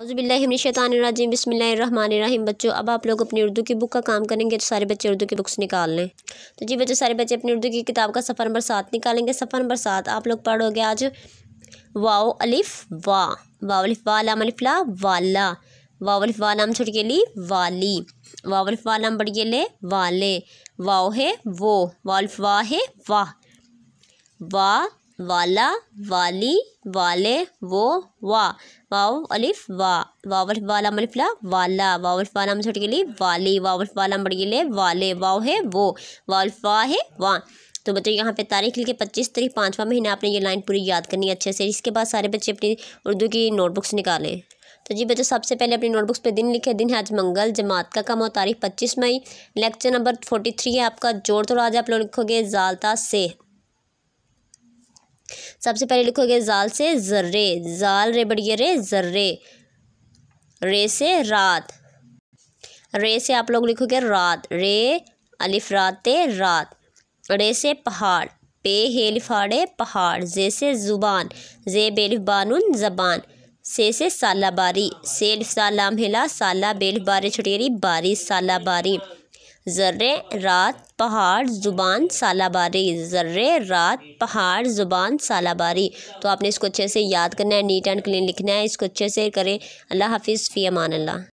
हौज़बिल्लिमिनशैतानरजीम बसमिल्लाम बच्चों अब आप लोग अपनी उर्दू की बुक का काम करेंगे तो सारे बच्चे उर्दू की बुक्स निकाल लें तो जी बच्चों सारे बच्चे अपनी उर्दू की किताब का सफ़र नंबर सात निकालेंगे सफ़र नंबर सात आप लोग पढ़ोगे आज वाओ अलिफ वा वाओ अलिफ वा अलिफ ला वाला वाओ अलिफ वा के ली वाली वाओ अलिफ वा लाम बढ़ के ले वाले वाओ है वो वाहफ वाह है वाह वाह वाला वाली वाले वो वा वाव अलिफ वा वावल वाला मलिफला वाला वाहफ वाला हम छोटे के लिए वाली वाहफ वाला हम बड़े के लिए वाले वाव है वो वाहफ वाह है वाह तो बच्चों यहाँ पे तारीख लिखे पच्चीस तारीख पाँचवा महीना आपने ये लाइन पूरी याद करनी है अच्छे से इसके बाद सारे बच्चे अपनी उर्दू की नोटबुक्स निकालें तो जी बच्चों सबसे पहले अपनी नोटबुक्स पे दिन लिखे दिन है आज मंगल जमात का कम और तारीख पच्चीस मई लेक्चर नंबर फोर्टी थ्री है आपका जोड़ तोड़ आज आप लोग लिखोगे जालता से सबसे पहले लिखोगे जाल से जर्रे जाल रे बढ़िए रे जर्रे रे से रात रे से आप लोग लिखोगे रात रे अलिफ रात रात रे से पहाड़ पे हेलिफाड़े पहाड़ जे से ज़ुबान जे बेलिफ बानुन ज़बान से से साला बारी सेल्फ साला हिला साला बेलिफ बारे छुटेरी बारी साला बारी ज़र्रे रात पहाड़ ज़ुबान सालाबारी ज़र्रे रात पहाड़ ज़ुबान सालाबारी तो आपने इसको अच्छे से याद करना है नीट एंड क्लीन लिखना है इसको अच्छे से करें अल्लाह हाफिज़ फ़ी अमान अल्लाह